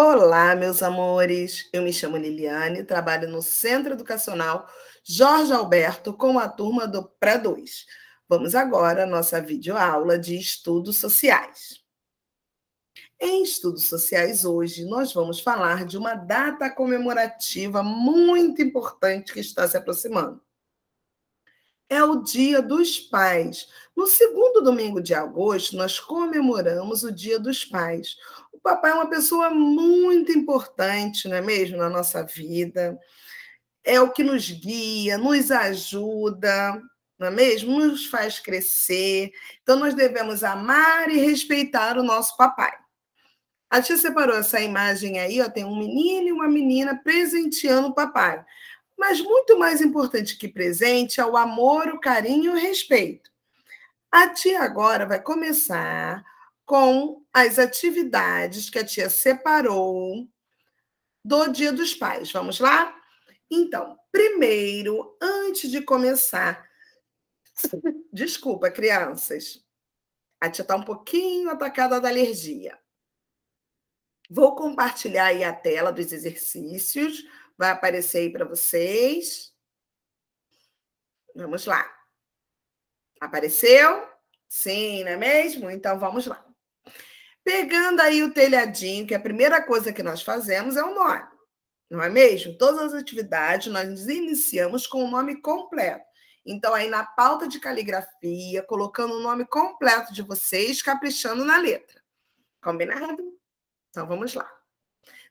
Olá, meus amores. Eu me chamo Liliane, trabalho no Centro Educacional Jorge Alberto com a turma do Pré-2. Vamos agora à nossa videoaula de estudos sociais. Em estudos sociais hoje, nós vamos falar de uma data comemorativa muito importante que está se aproximando. É o Dia dos Pais. No segundo domingo de agosto, nós comemoramos o Dia dos Pais, o papai é uma pessoa muito importante, não é mesmo, na nossa vida. É o que nos guia, nos ajuda, não é mesmo? Nos faz crescer. Então, nós devemos amar e respeitar o nosso papai. A tia separou essa imagem aí, ó, tem um menino e uma menina presenteando o papai. Mas muito mais importante que presente é o amor, o carinho e o respeito. A tia agora vai começar com as atividades que a tia separou do Dia dos Pais. Vamos lá? Então, primeiro, antes de começar, desculpa, crianças, a tia está um pouquinho atacada da alergia. Vou compartilhar aí a tela dos exercícios, vai aparecer aí para vocês. Vamos lá. Apareceu? Sim, não é mesmo? Então vamos lá. Pegando aí o telhadinho, que a primeira coisa que nós fazemos é o nome, não é mesmo? Todas as atividades nós iniciamos com o nome completo. Então, aí na pauta de caligrafia, colocando o nome completo de vocês, caprichando na letra. Combinado? Então, vamos lá.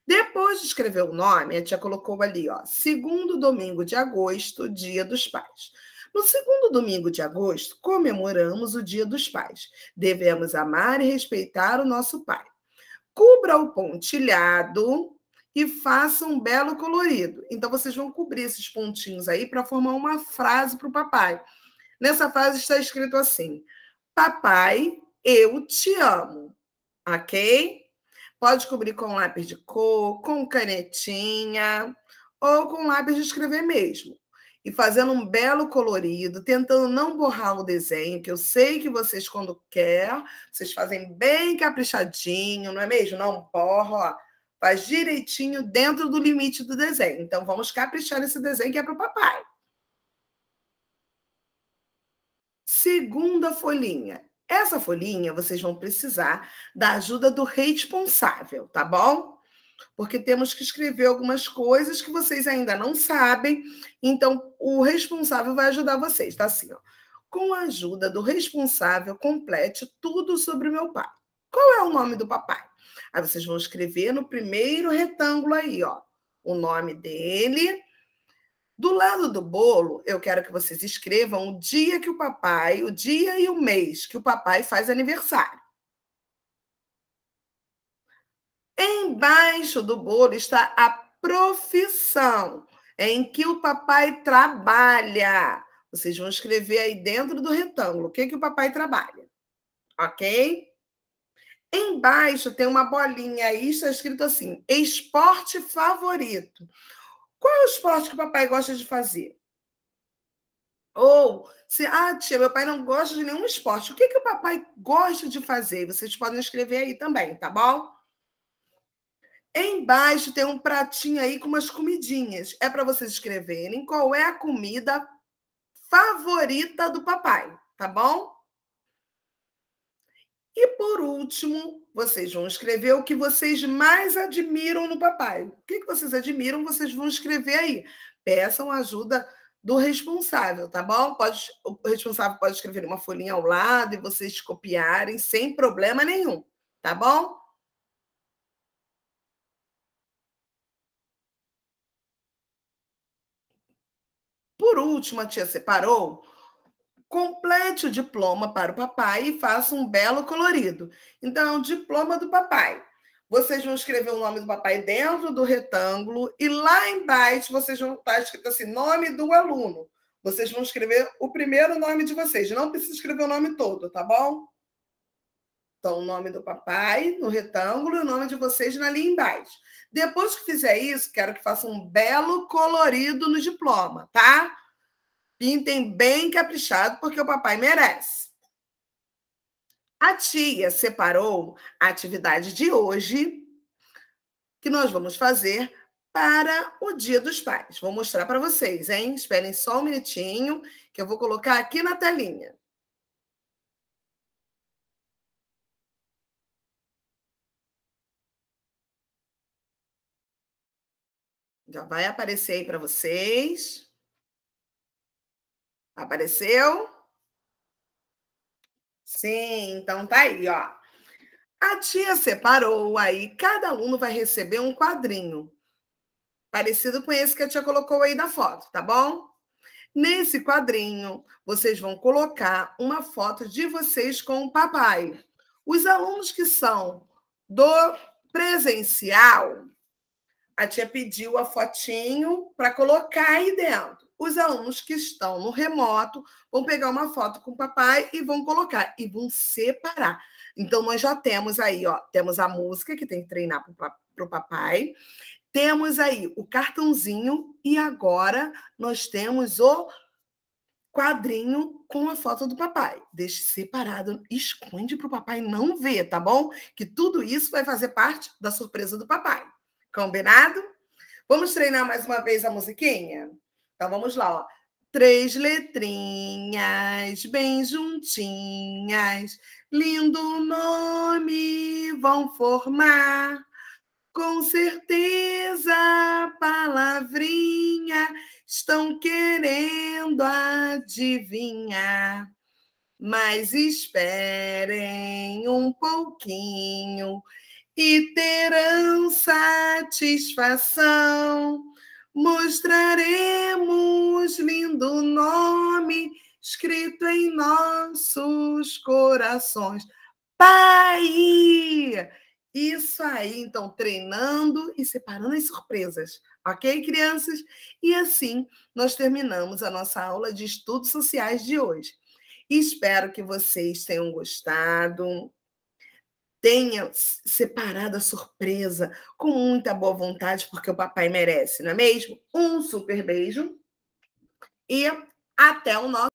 Depois de escrever o nome, a tia colocou ali, ó, segundo domingo de agosto, dia dos pais. No segundo domingo de agosto, comemoramos o Dia dos Pais. Devemos amar e respeitar o nosso pai. Cubra o pontilhado e faça um belo colorido. Então, vocês vão cobrir esses pontinhos aí para formar uma frase para o papai. Nessa frase está escrito assim: Papai, eu te amo. Ok? Pode cobrir com lápis de cor, com canetinha ou com lápis de escrever mesmo e fazendo um belo colorido, tentando não borrar o desenho, que eu sei que vocês, quando quer, vocês fazem bem caprichadinho, não é mesmo? Não borra, ó. Faz direitinho dentro do limite do desenho. Então, vamos caprichar esse desenho que é para o papai. Segunda folhinha. Essa folhinha vocês vão precisar da ajuda do responsável, tá bom? porque temos que escrever algumas coisas que vocês ainda não sabem. Então, o responsável vai ajudar vocês, tá assim, ó. Com a ajuda do responsável, complete tudo sobre meu pai. Qual é o nome do papai? Aí vocês vão escrever no primeiro retângulo aí, ó, o nome dele. Do lado do bolo, eu quero que vocês escrevam o dia que o papai, o dia e o mês que o papai faz aniversário. Embaixo do bolo está a profissão em que o papai trabalha. Vocês vão escrever aí dentro do retângulo o que, que o papai trabalha, ok? Embaixo tem uma bolinha aí, está escrito assim: esporte favorito. Qual é o esporte que o papai gosta de fazer? Ou se, ah, tia, meu pai não gosta de nenhum esporte. O que, que o papai gosta de fazer? Vocês podem escrever aí também, tá bom? Embaixo tem um pratinho aí com umas comidinhas. É para vocês escreverem qual é a comida favorita do papai, tá bom? E por último, vocês vão escrever o que vocês mais admiram no papai. O que, vocês admiram, vocês vão escrever aí. Peçam ajuda do responsável, tá bom? Pode, o responsável pode escrever uma folhinha ao lado e vocês copiarem sem problema nenhum, tá bom? Por último, a tia separou. Complete o diploma para o papai e faça um belo colorido. Então, é diploma do papai. Vocês vão escrever o nome do papai dentro do retângulo e lá embaixo vocês vão estar tá escrito assim: nome do aluno. Vocês vão escrever o primeiro nome de vocês. Não precisa escrever o nome todo, tá bom? Então, o nome do papai no retângulo e o nome de vocês na linha embaixo. Depois que fizer isso, quero que faça um belo colorido no diploma, tá? Pintem bem caprichado, porque o papai merece. A tia separou a atividade de hoje, que nós vamos fazer para o Dia dos Pais. Vou mostrar para vocês, hein? Esperem só um minutinho, que eu vou colocar aqui na telinha. Já então, vai aparecer aí para vocês. Apareceu? Sim, então tá aí, ó. A tia separou, aí cada aluno vai receber um quadrinho. Parecido com esse que a tia colocou aí na foto, tá bom? Nesse quadrinho, vocês vão colocar uma foto de vocês com o papai. Os alunos que são do presencial, a tia pediu a fotinho para colocar aí dentro. Os alunos que estão no remoto vão pegar uma foto com o papai e vão colocar e vão separar. Então nós já temos aí, ó, temos a música que tem que treinar para o papai, temos aí o cartãozinho e agora nós temos o quadrinho com a foto do papai. Deixe separado, esconde para o papai não ver, tá bom? Que tudo isso vai fazer parte da surpresa do papai. Combinado? Vamos treinar mais uma vez a musiquinha? Então vamos lá, ó. Três letrinhas bem juntinhas, lindo nome vão formar. Com certeza, palavrinha estão querendo adivinhar. Mas esperem um pouquinho e terão satisfação. Mostraremos lindo nome escrito em nossos corações. Pai! Isso aí, então, treinando e separando as surpresas, ok, crianças? E assim nós terminamos a nossa aula de estudos sociais de hoje. Espero que vocês tenham gostado tenha separado a surpresa com muita boa vontade, porque o papai merece, não é mesmo? Um super beijo e até o nosso.